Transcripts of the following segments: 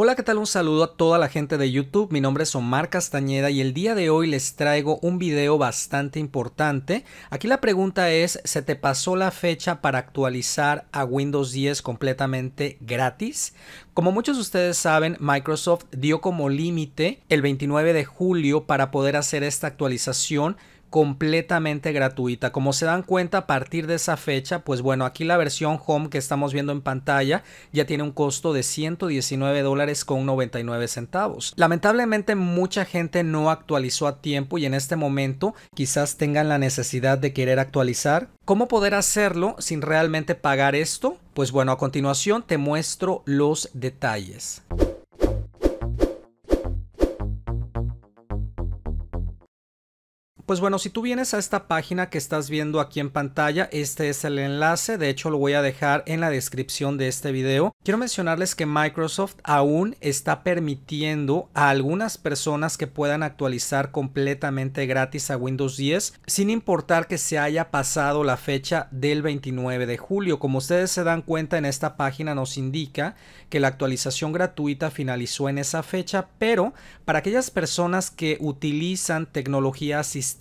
Hola, ¿qué tal? Un saludo a toda la gente de YouTube. Mi nombre es Omar Castañeda y el día de hoy les traigo un video bastante importante. Aquí la pregunta es, ¿se te pasó la fecha para actualizar a Windows 10 completamente gratis? Como muchos de ustedes saben, Microsoft dio como límite el 29 de julio para poder hacer esta actualización completamente gratuita. Como se dan cuenta a partir de esa fecha, pues bueno, aquí la versión home que estamos viendo en pantalla ya tiene un costo de 119 dólares con 99 centavos. Lamentablemente mucha gente no actualizó a tiempo y en este momento quizás tengan la necesidad de querer actualizar. ¿Cómo poder hacerlo sin realmente pagar esto? Pues bueno, a continuación te muestro los detalles. Pues bueno, si tú vienes a esta página que estás viendo aquí en pantalla, este es el enlace, de hecho lo voy a dejar en la descripción de este video. Quiero mencionarles que Microsoft aún está permitiendo a algunas personas que puedan actualizar completamente gratis a Windows 10, sin importar que se haya pasado la fecha del 29 de julio. Como ustedes se dan cuenta en esta página nos indica que la actualización gratuita finalizó en esa fecha, pero para aquellas personas que utilizan tecnología asistida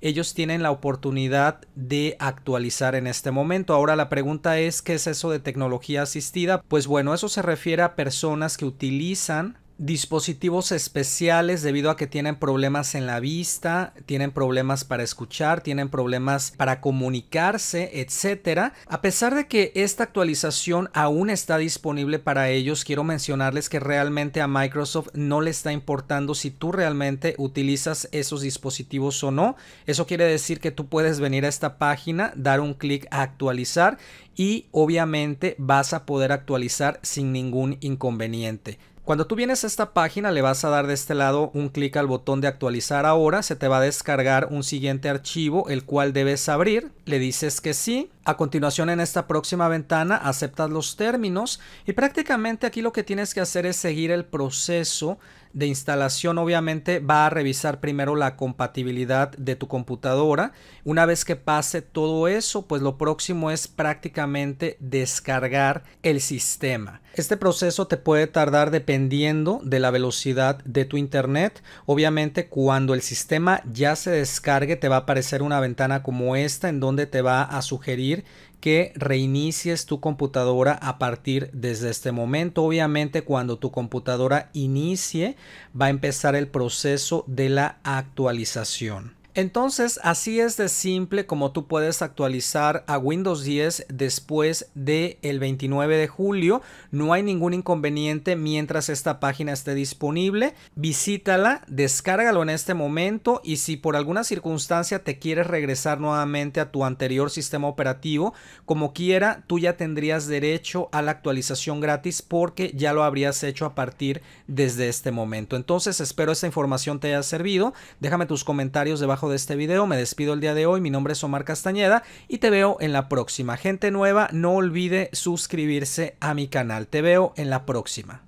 ellos tienen la oportunidad de actualizar en este momento. Ahora la pregunta es, ¿qué es eso de tecnología asistida? Pues bueno, eso se refiere a personas que utilizan dispositivos especiales debido a que tienen problemas en la vista, tienen problemas para escuchar, tienen problemas para comunicarse, etcétera. A pesar de que esta actualización aún está disponible para ellos, quiero mencionarles que realmente a Microsoft no le está importando si tú realmente utilizas esos dispositivos o no. Eso quiere decir que tú puedes venir a esta página, dar un clic a actualizar y obviamente vas a poder actualizar sin ningún inconveniente. Cuando tú vienes a esta página le vas a dar de este lado un clic al botón de actualizar ahora, se te va a descargar un siguiente archivo el cual debes abrir, le dices que sí, a continuación en esta próxima ventana aceptas los términos y prácticamente aquí lo que tienes que hacer es seguir el proceso de instalación obviamente va a revisar primero la compatibilidad de tu computadora. Una vez que pase todo eso, pues lo próximo es prácticamente descargar el sistema. Este proceso te puede tardar dependiendo de la velocidad de tu internet. Obviamente cuando el sistema ya se descargue te va a aparecer una ventana como esta en donde te va a sugerir que reinicies tu computadora a partir desde este momento. Obviamente cuando tu computadora inicie va a empezar el proceso de la actualización. Entonces, así es de simple como tú puedes actualizar a Windows 10 después del el 29 de julio. No hay ningún inconveniente mientras esta página esté disponible. Visítala, descárgalo en este momento y si por alguna circunstancia te quieres regresar nuevamente a tu anterior sistema operativo, como quiera, tú ya tendrías derecho a la actualización gratis porque ya lo habrías hecho a partir desde este momento. Entonces, espero esta información te haya servido. Déjame tus comentarios debajo de este video. Me despido el día de hoy. Mi nombre es Omar Castañeda y te veo en la próxima. Gente nueva, no olvide suscribirse a mi canal. Te veo en la próxima.